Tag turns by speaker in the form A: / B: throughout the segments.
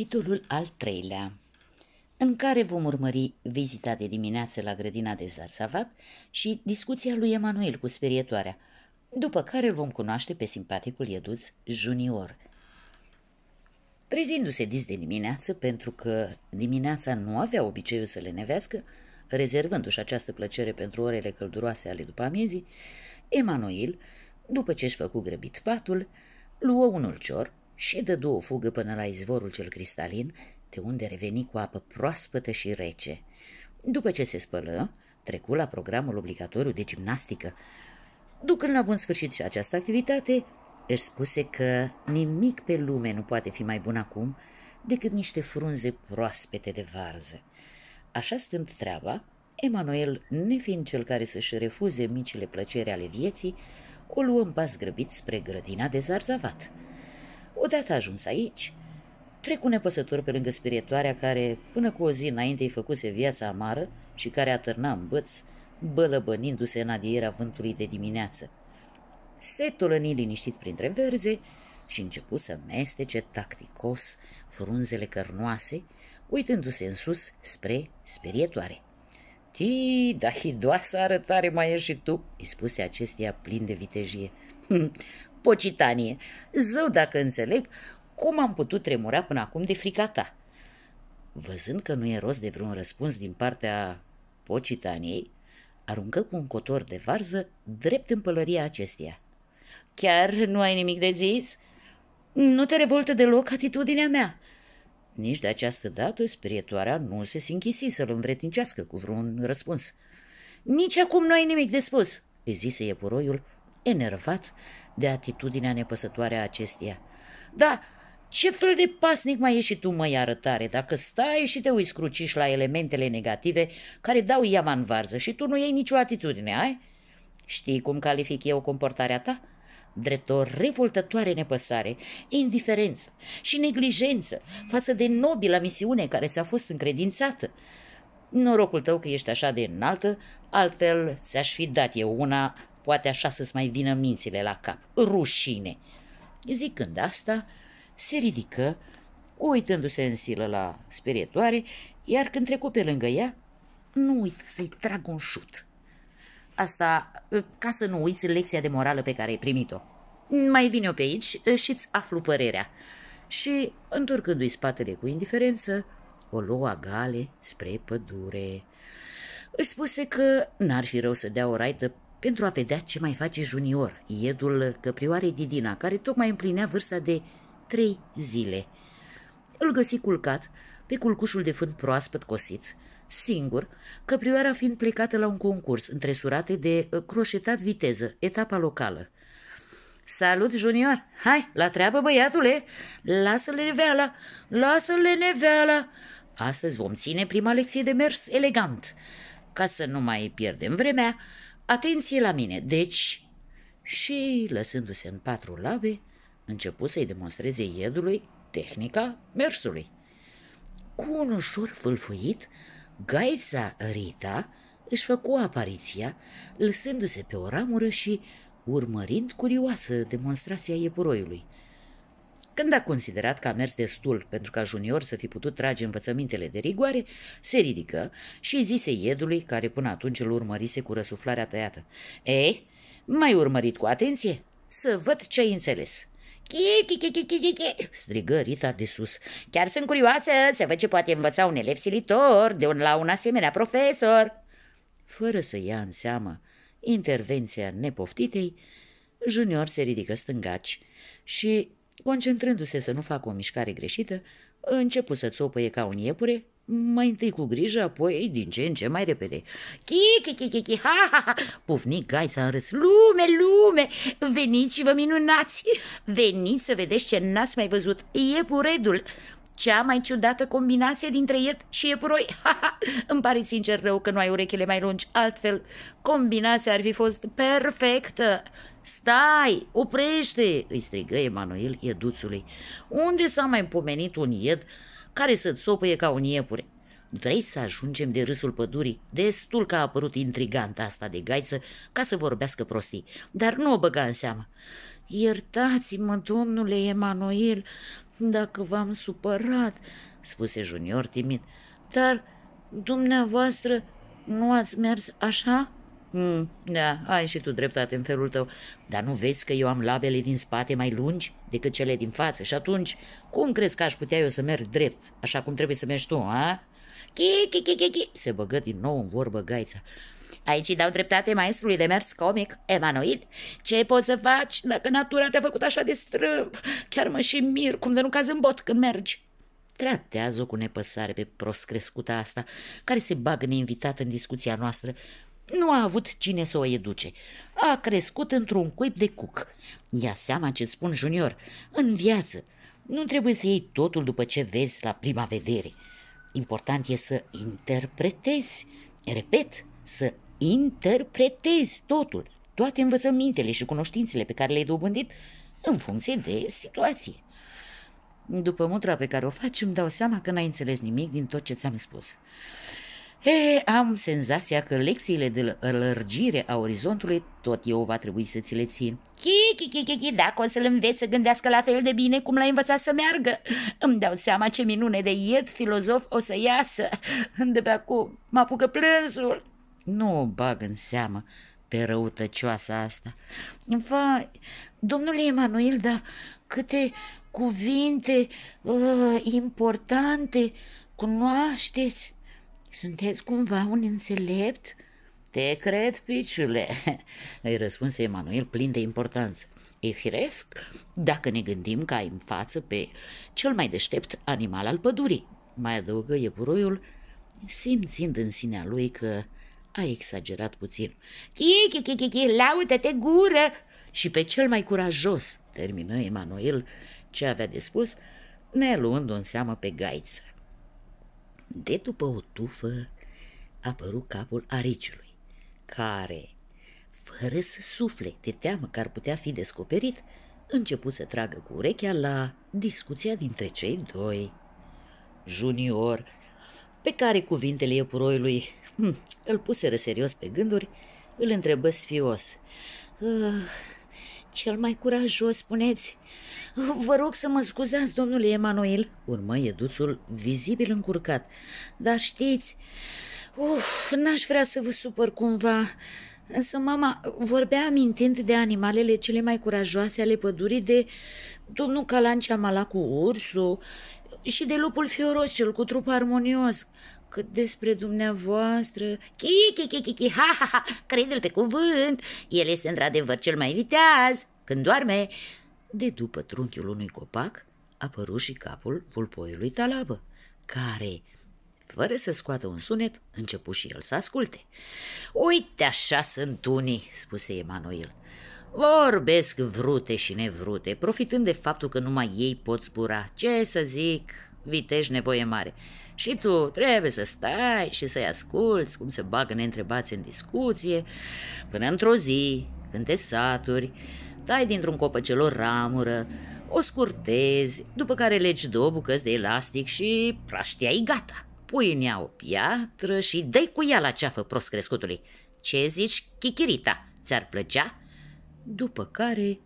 A: Capitolul al treilea în care vom urmări vizita de dimineață la grădina de Zarsavat și discuția lui Emanuel cu sperietoarea, după care îl vom cunoaște pe simpaticul Ieduț Junior. Trezindu-se dis de dimineață, pentru că dimineața nu avea obiceiul să le nevească, rezervându-și această plăcere pentru orele călduroase ale după amiezii, Emanuel, după ce își făcu grăbit patul, luă un ulcior, și dădu o fugă până la izvorul cel cristalin, de unde reveni cu apă proaspătă și rece. După ce se spălă, trecu la programul obligatoriu de gimnastică. Ducând la bun sfârșit și această activitate, își spuse că nimic pe lume nu poate fi mai bun acum decât niște frunze proaspete de varză. Așa stând treaba, Emanuel, nefiind cel care să-și refuze micile plăceri ale vieții, o luă în pas grăbit spre grădina de zarzavat. Odată ajuns aici, un nepăsător pe lângă spiritoarea care, până cu o zi înainte, îi făcuse viața amară și care atârna în băț, bălăbănindu-se în adierea vântului de dimineață. Se tolăni liniștit printre verze și începu să mestece tacticos frunzele cărnoase, uitându-se în sus spre sperietoare. Ti, da hidoasă arătare mai ești și tu, îi spuse acestea plin de vitejie pocitanie. Zău dacă înțeleg cum am putut tremura până acum de frica ta. Văzând că nu e rost de vreun răspuns din partea pocitaniei, aruncă cu un cotor de varză drept în pălăria acesteia. Chiar nu ai nimic de zis? Nu te revoltă deloc atitudinea mea. Nici de această dată sprietoarea nu se sinchisi să-l învretincească cu vreun răspuns. Nici acum nu ai nimic de spus, îi zise iepuroiul, enervat, de atitudinea nepăsătoare a acesteia. Da, ce fel de pasnic mai ești și tu, măi, arătare, dacă stai și te uiți cruciș la elementele negative care dau iama în varză și tu nu iei nicio atitudine, ai? Știi cum calific eu comportarea ta? drept o revoltătoare nepăsare, indiferență și neglijență față de nobila misiune care ți-a fost încredințată. Norocul tău că ești așa de înaltă, altfel ți-aș fi dat eu una poate așa să-ți mai vină mințile la cap. Rușine! Zicând asta, se ridică, uitându-se în silă la sperietoare, iar când trecu pe lângă ea, nu uit să-i trag un șut. Asta ca să nu uiți lecția de morală pe care ai primit-o. Mai vine o pe aici și-ți aflu părerea. Și, întorcându-i spatele cu indiferență, o lua gale spre pădure. Își spuse că n-ar fi rău să dea o raită pentru a vedea ce mai face junior, iedul căprioare Didina, care tocmai împlinea vârsta de trei zile. Îl găsi culcat pe culcușul de fân proaspăt cosit, singur, căprioara fiind plecată la un concurs întresurate de ă, croșetat viteză, etapa locală. Salut, junior! Hai, la treabă, băiatule! Lasă-le neveala! Lasă-le neveala! Astăzi vom ține prima lecție de mers elegant. Ca să nu mai pierdem vremea, Atenție la mine, deci... Și, lăsându-se în patru labe, începu să-i demonstreze iedului tehnica mersului. Cu un ușor fâlfuit, gaița Rita își făcu apariția, lăsându-se pe o ramură și urmărind curioasă demonstrația iepuroiului – când a considerat că a mers destul pentru ca junior să fi putut trage învățămintele de rigoare, se ridică și zise iedului, care până atunci îl urmărise cu răsuflarea tăiată. Ei, eh, mai urmărit cu atenție? Să văd ce ai înțeles. Chichichichichichichi, Concentrându-se să nu facă o mișcare greșită, începu să țopăie ca un iepure, mai întâi cu grijă, apoi din ce în ce mai repede. Chi, chi, chi, chi, chi ha, ha, ha, pufnic gaița în râs. Lume, lume, veniți și vă minunați, veniți să vedeți ce n-ați mai văzut, iepuredul cea mai ciudată combinație dintre iet și iepuroi. Ha, ha, îmi pare sincer rău că nu ai urechile mai lungi, altfel combinația ar fi fost perfectă. Stai, oprește, îi strigă Emanuel ieduțului. Unde s-a mai pomenit un ied care să-ți sopăie ca un iepure? Vrei să ajungem de râsul pădurii? Destul că a apărut intriganta asta de gaiță ca să vorbească prostii, dar nu o băga în seamă. Iertați-mă, domnule Emanuel, dacă v-am supărat, spuse Junior timid, dar dumneavoastră nu ați mers așa? Mm, da, ai și tu dreptate în felul tău, dar nu vezi că eu am labele din spate mai lungi decât cele din față și atunci cum crezi că aș putea eu să merg drept, așa cum trebuie să mergi tu, a? Chi, chi, chi, chi, chi, se băgă din nou în vorbă gaița. Aici dau dreptate maestrului de mers comic, Emanuel. Ce poți să faci dacă natura te-a făcut așa de strâmb? Chiar mă și mir cum de nu cazi în bot când mergi. Tratează-o cu nepăsare pe proscrescuta asta, care se bagă neinvitat în discuția noastră, nu a avut cine să o educe. A crescut într-un cuib de cuc. Ia seama ce-ți spun, junior, în viață. Nu trebuie să iei totul după ce vezi la prima vedere. Important e să interpretezi. Repet, să interpretezi totul, toate învățămintele și cunoștințele pe care le-ai dobândit în funcție de situație. După mutra pe care o faci, îmi dau seama că n-ai înțeles nimic din tot ce ți-am spus. He, am senzația că lecțiile de lărgire a orizontului tot eu va trebui să ți le țin. Chi, chi, chi, chi, chi, dacă o să-l înveți să gândească la fel de bine cum l-ai învățat să meargă, îmi dau seama ce minune de iet filozof o să iasă. De pe acum mă apucă plânsul nu o bag în seamă pe răutăcioasa asta. Va, domnule Emanuel, dar câte cuvinte uh, importante cunoașteți? Sunteți cumva un înțelept? Te cred, piciule, îi răspunse Emanuel plin de importanță. E firesc dacă ne gândim că în față pe cel mai deștept animal al pădurii, mai adăugă iepuroiul, simțind în sinea lui că a exagerat puțin. Chi, chi, chi, chi, laudă-te gură! Și pe cel mai curajos, termină Emanuel ce avea de spus, ne luând în seamă pe gaiță. De după o tufă apăru capul ariciului, care, fără să sufle de teamă că ar putea fi descoperit, început să tragă cu urechea la discuția dintre cei doi. Junior pe care cuvintele iepuroiului hm, îl puseră serios pe gânduri, îl întrebă sfios. Cel mai curajos, spuneți. Vă rog să mă scuzați, domnule Emanuel, urmă eduțul vizibil încurcat. Dar știți, uf, n-aș vrea să vă supăr cumva, însă mama vorbea amintind de animalele cele mai curajoase ale pădurii de domnul Calancea Malacu Ursu, și de lupul fioros cel cu trup armonios, cât despre dumneavoastră... Chi, chi, chi, chi, chi, ha, ha, ha, crede-l pe cuvânt, el este într-adevăr cel mai viteaz, când doarme. De după trunchiul unui copac apăru și capul vulpoiului talabă, care, fără să scoată un sunet, începu și el să asculte. Uite așa sunt unii, spuse Emanuel. Vorbesc vrute și nevrute, profitând de faptul că numai ei pot zbura. Ce să zic, vitej nevoie mare. Și tu trebuie să stai și să-i asculți cum se bagă neîntrebați în discuție, până într-o zi, când te saturi, tai dintr-un copăcelor ramură, o scurtezi, după care legi două bucăți de elastic și praștia e gata. Pui în ea o piatră și dai cu ea la ceafă prost crescutului. Ce zici, chichirita? Ți-ar plăcea? După care,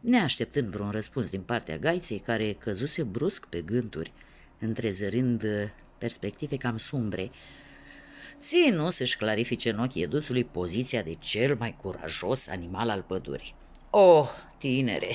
A: neașteptând vreun răspuns din partea gaiței, care căzuse brusc pe gânduri, întrezărând uh, perspective cam sumbre, ținu să-și clarifice în ochii edusului poziția de cel mai curajos animal al pădurii. Oh, tinere,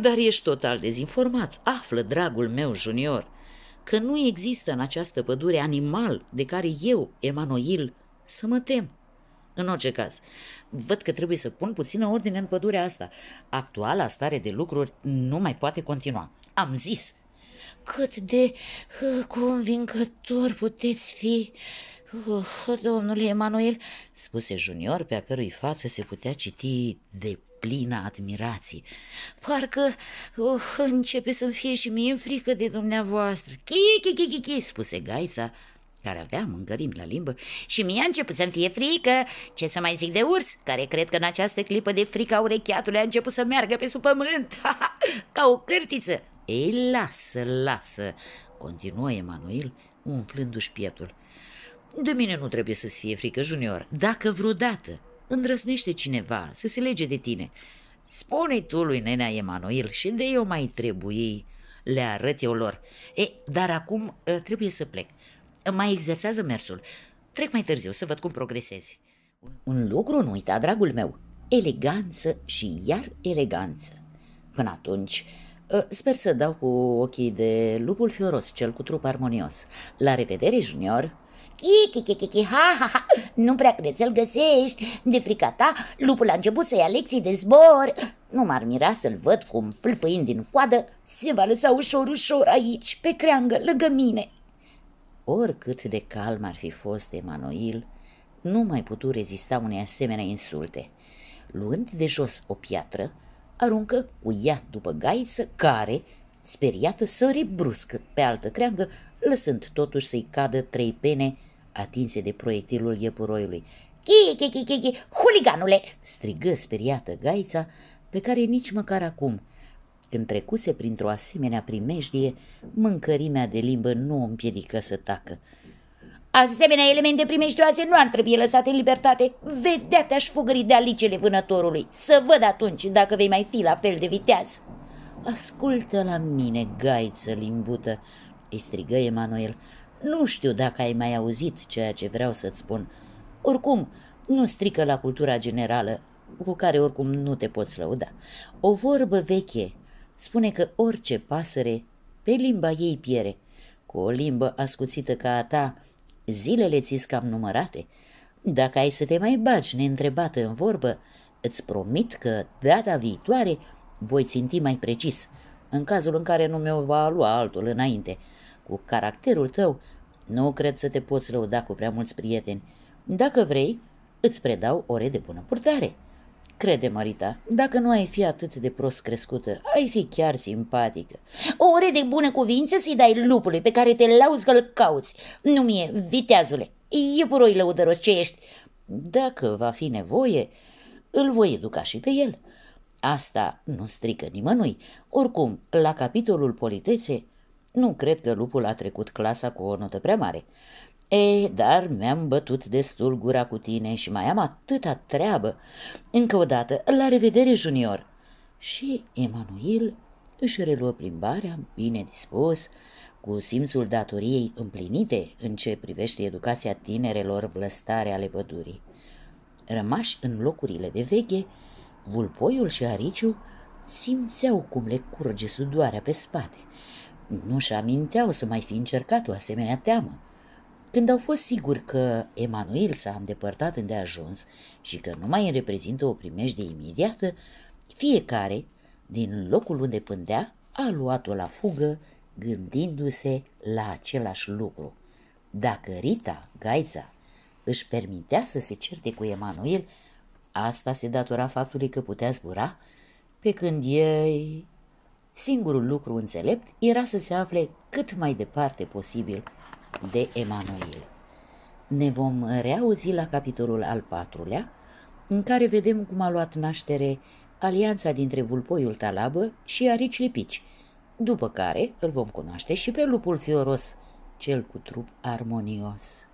A: dar ești total dezinformat. Află, dragul meu junior, că nu există în această pădure animal de care eu, Emanuel, să mă tem. În orice caz, văd că trebuie să pun puțină ordine în pădurea asta. Actuala stare de lucruri nu mai poate continua. Am zis. Cât de uh, convingător puteți fi, oh, domnule Emanuel, spuse junior, pe a cărui față se putea citi de plină admirație. Parcă oh, începe să-mi fie și mie frică de dumneavoastră. Chi, chi, chi, chi, chi, spuse gaița, care aveam îngărim la limbă și mi-a început să-mi fie frică. Ce să mai zic de urs, care cred că în această clipă de frică a urecheatului a început să meargă pe sub pământ, ca o cârtiță. Ei, lasă, lasă, continuă Emanuel, umflându-și pietul. De mine nu trebuie să-ți fie frică, junior. Dacă vreodată îndrăsnește cineva să se lege de tine, spune tu lui nenea Emanuel și de eu mai trebuie le arăt eu lor. E, dar acum ă, trebuie să plec mai exersează mersul. Trec mai târziu să văd cum progresezi. Un lucru nu uita, dragul meu, eleganță și iar eleganță. Până atunci, ă, sper să dau cu ochii de lupul fioros, cel cu trup armonios. La revedere, junior! Chi, chi, chi, chi, ha, ha, ha, nu prea cred să-l găsești. De frica ta, lupul a început să ia lecții de zbor. Nu m-ar mira să-l văd cum, fâlfâind din coadă, se va lăsa ușor, ușor aici, pe creangă, lângă mine oricât de calm ar fi fost Emanuel, nu mai putu rezista unei asemenea insulte. Luând de jos o piatră, aruncă cu ea după gaiță care, speriată, sări brusc pe altă creangă, lăsând totuși să-i cadă trei pene atinse de proiectilul iepuroiului. Chi, chi, chi, chi, huliganule!" strigă speriată gaița, pe care nici măcar acum când trecuse printr-o asemenea primejdie, mâncărimea de limbă nu o împiedică să tacă. Asemenea elemente primejdioase nu ar trebui lăsate în libertate. Vedea te-aș fugări de alicele vânătorului. Să văd atunci dacă vei mai fi la fel de viteaz. Ascultă la mine, gaiță limbută, îi strigă Emanuel. Nu știu dacă ai mai auzit ceea ce vreau să-ți spun. Oricum, nu strică la cultura generală, cu care oricum nu te poți lăuda. O vorbă veche spune că orice pasăre pe limba ei piere, cu o limbă ascuțită ca a ta, zilele ți cam numărate. Dacă ai să te mai bagi neîntrebată în vorbă, îți promit că data viitoare voi ținti mai precis, în cazul în care nu mi-o va lua altul înainte. Cu caracterul tău, nu cred să te poți lăuda cu prea mulți prieteni. Dacă vrei, îți predau ore de bună purtare. Crede, Marita, dacă nu ai fi atât de prost crescută, ai fi chiar simpatică. O ore de bune cuvință să-i dai lupului pe care te lauzi că l cauți. Nu mie, viteazule, puroi lăudăros ce ești. Dacă va fi nevoie, îl voi educa și pe el. Asta nu strică nimănui. Oricum, la capitolul politețe, nu cred că lupul a trecut clasa cu o notă prea mare. Ei, dar mi-am bătut destul gura cu tine și mai am atâta treabă. Încă o dată, la revedere, junior!" Și Emanuel își reluă plimbarea, bine dispus, cu simțul datoriei împlinite în ce privește educația tinerelor vlăstare ale pădurii. Rămași în locurile de veche, vulpoiul și ariciu simțeau cum le curge sudoarea pe spate. Nu-și aminteau să mai fi încercat o asemenea teamă. Când au fost siguri că Emanuel s-a îndepărtat îndeajuns și că nu mai îi reprezintă o primejdie imediată, fiecare, din locul unde pândea, a luat-o la fugă, gândindu-se la același lucru. Dacă Rita, Gaița, își permitea să se certe cu Emanuel, asta se datora faptului că putea zbura, pe când ei... Singurul lucru înțelept era să se afle cât mai departe posibil de Emanuel. Ne vom reauzi la capitolul al patrulea, în care vedem cum a luat naștere alianța dintre vulpoiul talabă și arici lipici, după care îl vom cunoaște și pe lupul fioros, cel cu trup armonios.